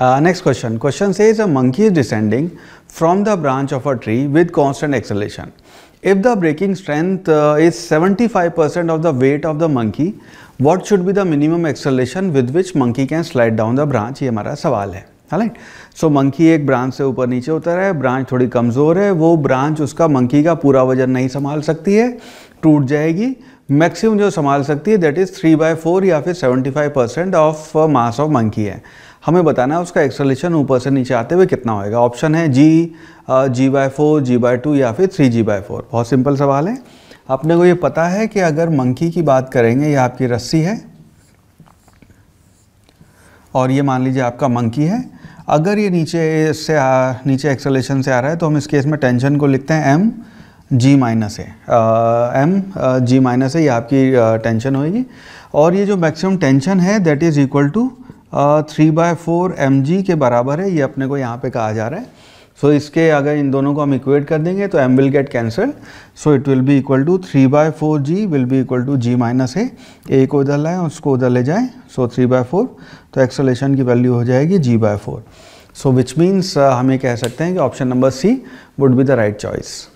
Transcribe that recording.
next question question says is a monkey is descending from the branch of a tree with constant acceleration if the breaking strength is seventy five percent of the weight of the monkey what should be the minimum acceleration with which monkey can slide down the branch ये हमारा सवाल है right so monkey एक branch से ऊपर नीचे उतर है ब्रांच थोड़ी कमजोर है वो ब्रांच उसका मंकी का पूरा वजन नहीं संभाल सकती है टूट जाएगी मैक्सिमम जो संभाल सकती है that is three by four या फिर seventy five percent of mass of monkey है हमें बताना है उसका एक्सलेशन ऊपर से नीचे आते हुए कितना होएगा ऑप्शन है g g by four g by two या फिर थ्री जी बाय फोर बहुत सिंपल सवाल है अपने को ये पता है कि अगर मंकी की बात करेंगे ये आपकी रस्सी है और ये मान लीजिए आपका मंकी है अगर ये नीचे से आ, नीचे एक्सलेशन से आ रहा है तो हम इस केस में टेंशन को लिखते हैं एम जी माइनस है एम जी माइनस है ये आपकी टेंशन uh, होगी और ये जो मैक्सिमम टेंशन है that is equal to three by four m g के बराबर है ये अपने को यहाँ पे कहा जा रहा है सो so, इसके अगर इन दोनों को हम इक्वेट कर देंगे तो m will get cancel so it will be equal to three by four g will be equal to g minus है ए को उधर लाएँ उसको उधर ले जाएँ सो थ्री बाय फोर तो एक्सलेशन की वैल्यू हो जाएगी g by four so which means हम ये कह सकते हैं कि option number C would be the right choice